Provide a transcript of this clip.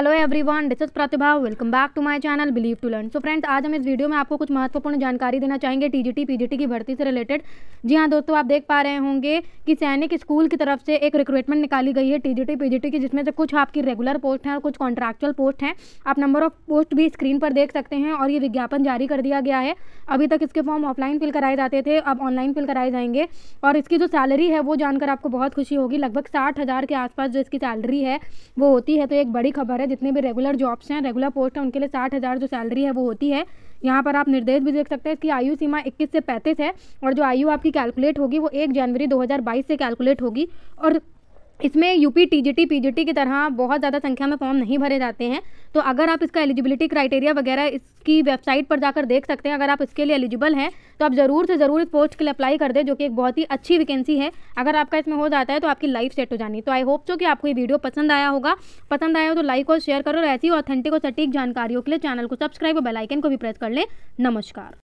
hello everyone this is Pratibha welcome back to my channel believe to learn so friends आज हम इस video में आपको कुछ महत्वपूर्ण जानकारी देना चाहेंगे टीजीटी पीजीटी की भर्ती से रिलेटेड जी हाँ दोस्तों आप देख पा रहे होंगे कि सैनिक स्कूल की तरफ से एक रिक्रूटमेंट निकाली गई है टीजीटी पीजीटी की जिसमें से कुछ आपकी रेगुलर पोस्ट हैं और कुछ कॉन्ट्रैक्चुअल पोस्ट हैं आप नंबर ऑफ पोस्ट भी स्क्रीन पर देख सकते हैं और ये विज्ञापन जारी कर दिया गया है अभी तक इसके फॉर्म ऑफलाइन फिल कराए जाते थे अब ऑनलाइन फिल कराए जाएंगे और इसकी जो सैलरी है वो जानकर आपको बहुत खुशी होगी लगभग साठ के आसपास जो इसकी सैलरी है वो होती है तो एक बड़ी खबर है जितने भी रेगुलर जॉब्स हैं रेगुलर पोस्ट हैं उनके लिए साठ हज़ार जो सैलरी है वो होती है यहाँ पर आप निर्देश भी देख सकते हैं इसकी आयु सीमा 21 से 35 है और जो आयु आपकी कैलकुलेट होगी वो एक जनवरी 2022 से कैलकुलेट होगी और इसमें यूपी टीजीटी पीजीटी की तरह बहुत ज़्यादा संख्या में फॉर्म नहीं भरे जाते हैं तो अगर आप इसका एलिजिबिलिटी क्राइटेरिया वगैरह इसकी वेबसाइट पर जाकर देख सकते हैं अगर आप इसके लिए एलिजिबल हैं तो आप ज़रूर से ज़रूर इस पोस्ट के लिए अप्लाई कर दें जो कि एक बहुत ही अच्छी वैकेंसी है अगर आपका इसमें हो जाता है तो आपकी लाइफ सेट हो जानी तो आई होप सो कि आपको ये वीडियो पसंद आया होगा पसंद आया हो तो लाइक और शेयर करो और ऐसी ऑथेंटिक और सटीक जानकारियों के लिए चैनल को सब्सक्राइब और बेलाइकन को भी प्रेस कर लें नमस्कार